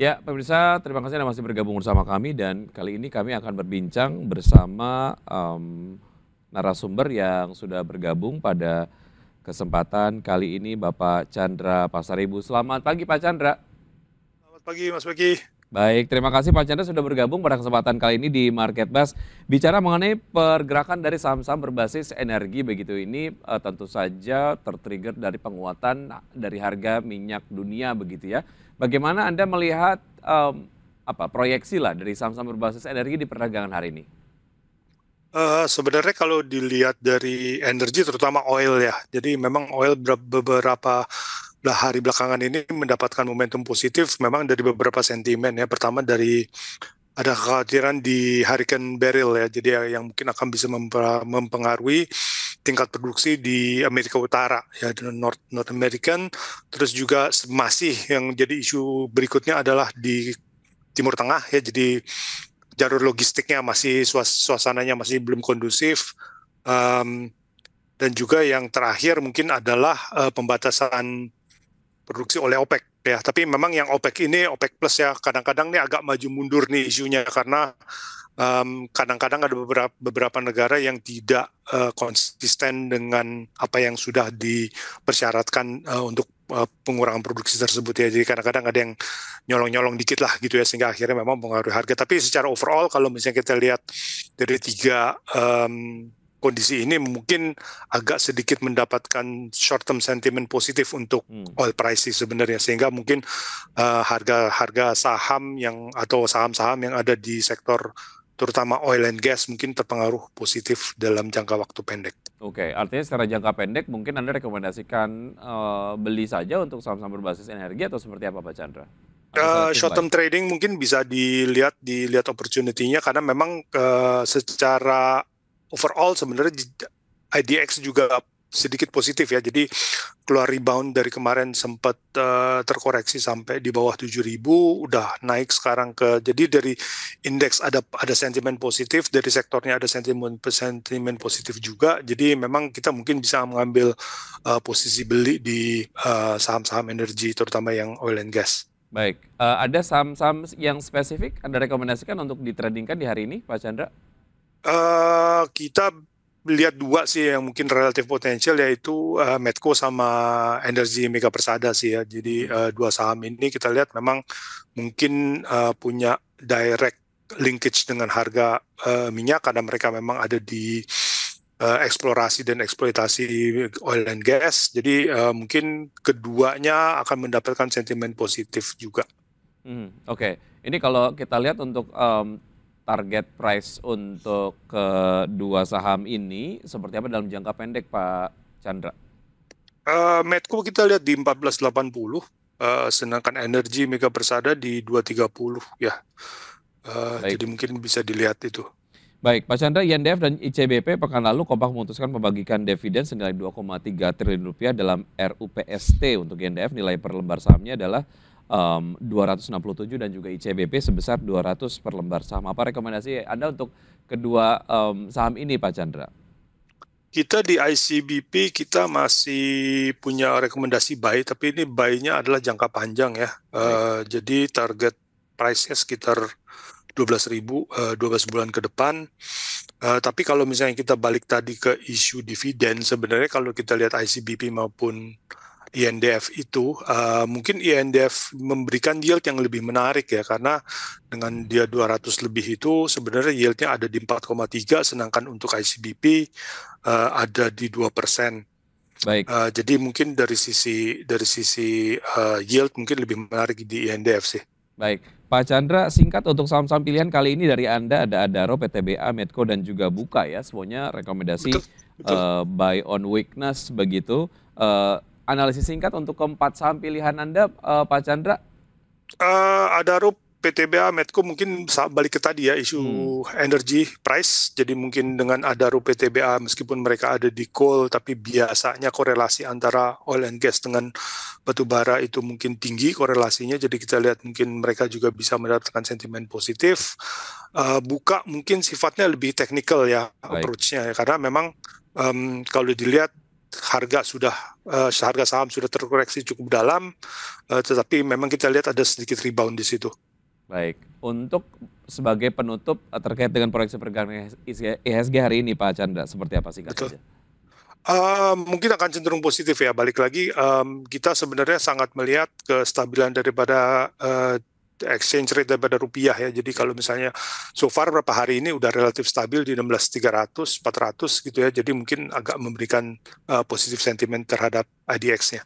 Ya, pemirsa, terima kasih Anda masih bergabung bersama kami dan kali ini kami akan berbincang bersama um, narasumber yang sudah bergabung pada kesempatan kali ini Bapak Chandra Pasaribu. Selamat pagi Pak Chandra. Selamat pagi Mas Beki. Baik, terima kasih Pak Chandra sudah bergabung pada kesempatan kali ini di Market Bus. Bicara mengenai pergerakan dari saham-saham berbasis energi begitu ini eh, tentu saja tertrigger dari penguatan dari harga minyak dunia begitu ya. Bagaimana Anda melihat apa proyeksi lah dari saham-saham berbasis energi di perdagangan hari ini? Uh, sebenarnya kalau dilihat dari energi terutama oil ya, jadi memang oil beberapa Nah, hari belakangan ini mendapatkan momentum positif memang dari beberapa sentimen ya. Pertama dari ada kekhawatiran di Hurricane Beryl ya, jadi ya, yang mungkin akan bisa mempengaruhi tingkat produksi di Amerika Utara ya North North American. Terus juga masih yang jadi isu berikutnya adalah di Timur Tengah ya, jadi jalur logistiknya masih suasananya masih belum kondusif. Um, dan juga yang terakhir mungkin adalah uh, pembatasan produksi oleh OPEC ya. Tapi memang yang OPEC ini OPEC plus ya kadang-kadang ini agak maju mundur nih isunya karena um, kadang-kadang ada beberapa beberapa negara yang tidak uh, konsisten dengan apa yang sudah dipersyaratkan uh, untuk uh, pengurangan produksi tersebut ya. Jadi kadang-kadang ada yang nyolong-nyolong dikit lah gitu ya sehingga akhirnya memang mempengaruhi harga. Tapi secara overall kalau misalnya kita lihat dari tiga um, kondisi ini mungkin agak sedikit mendapatkan short term sentiment positif untuk hmm. oil prices sebenarnya sehingga mungkin uh, harga harga saham yang atau saham-saham yang ada di sektor terutama oil and gas mungkin terpengaruh positif dalam jangka waktu pendek. Oke, okay, artinya secara jangka pendek mungkin Anda rekomendasikan uh, beli saja untuk saham-saham berbasis energi atau seperti apa Pak Chandra? Uh, short term trading mungkin bisa dilihat dilihat opportunity-nya karena memang uh, secara overall sebenarnya IDX juga sedikit positif ya. Jadi keluar rebound dari kemarin sempat uh, terkoreksi sampai di bawah 7000 udah naik sekarang ke jadi dari indeks ada ada sentimen positif dari sektornya ada sentimen sentimen positif juga. Jadi memang kita mungkin bisa mengambil uh, posisi beli di uh, saham-saham energi terutama yang oil and gas. Baik, uh, ada saham-saham yang spesifik Anda rekomendasikan untuk ditradingkan di hari ini Pak Chandra? Eh, kita lihat dua sih yang mungkin relatif potensial yaitu uh, Medco sama Energy Mega Persada sih ya. Jadi uh, dua saham ini kita lihat memang mungkin uh, punya direct linkage dengan harga uh, minyak karena mereka memang ada di uh, eksplorasi dan eksploitasi oil and gas. Jadi uh, mungkin keduanya akan mendapatkan sentimen positif juga. Hmm, Oke, okay. ini kalau kita lihat untuk um, target price untuk kedua saham ini seperti apa dalam jangka pendek Pak Chandra? Uh, eh, Medco kita lihat di 1480, uh, eh, sedangkan energi Mega Persada di 230 ya. Uh, jadi mungkin bisa dilihat itu. Baik, Pak Chandra, INDF dan ICBP pekan lalu kompak memutuskan membagikan dividen senilai 2,3 triliun rupiah dalam RUPST untuk INDF nilai per lembar sahamnya adalah um, 267 dan juga ICBP sebesar 200 per lembar saham. Apa rekomendasi Anda untuk kedua um, saham ini Pak Chandra? Kita di ICBP kita masih punya rekomendasi buy, tapi ini buy-nya adalah jangka panjang ya. Uh, jadi target price-nya sekitar 12 ribu, uh, eh, 12 bulan ke depan. Uh, tapi kalau misalnya kita balik tadi ke isu dividen, sebenarnya kalau kita lihat ICBP maupun INDF e itu uh, mungkin INDF e memberikan yield yang lebih menarik ya karena dengan dia 200 lebih itu sebenarnya yieldnya ada di 4,3 sedangkan untuk ICBP uh, eh, ada di 2%. Baik. Uh, jadi mungkin dari sisi dari sisi uh, yield mungkin lebih menarik di INDF e sih. Baik. Pak Chandra, singkat untuk saham-saham pilihan kali ini dari Anda ada Adaro, PTBA, Medco dan juga Buka ya. Semuanya rekomendasi betul, Uh, buy on weakness begitu. Uh, analisis singkat untuk keempat saham pilihan Anda, uh, Pak Chandra? Uh, ada Rup, PTBA, Medco mungkin balik ke tadi ya isu hmm. energy price. Jadi mungkin dengan ada Rup, PTBA meskipun mereka ada di coal tapi biasanya korelasi antara oil and gas dengan batu bara itu mungkin tinggi korelasinya. Jadi kita lihat mungkin mereka juga bisa mendapatkan sentimen positif. Uh, buka mungkin sifatnya lebih teknikal ya approach-nya ya karena memang um, kalau dilihat harga sudah uh, harga saham sudah terkoreksi cukup dalam, uh, tetapi memang kita lihat ada sedikit rebound di situ. Baik, untuk sebagai penutup eh, terkait dengan proyeksi pergerakan IHSG e e hari ini Pak Chandra, seperti apa sih? Betul. Uh, mungkin akan cenderung positif ya. Balik lagi, um, kita sebenarnya sangat melihat kestabilan daripada uh, exchange rate daripada rupiah ya. Jadi kalau misalnya so far berapa hari ini udah relatif stabil di 16.300, 400 gitu ya. Jadi mungkin agak memberikan uh, positif sentimen terhadap IDX-nya.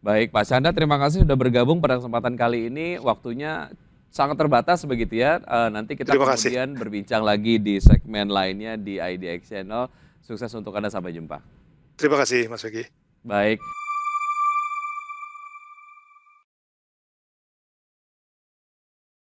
Baik, Pak Chandra terima kasih sudah bergabung pada kesempatan kali ini. Waktunya sangat terbatas begitu ya. Uh, nanti kita terima kemudian kasih. berbincang lagi di segmen lainnya di IDX Channel. Sukses untuk Anda, sampai jumpa. Terima kasih Mas Vicky. Baik.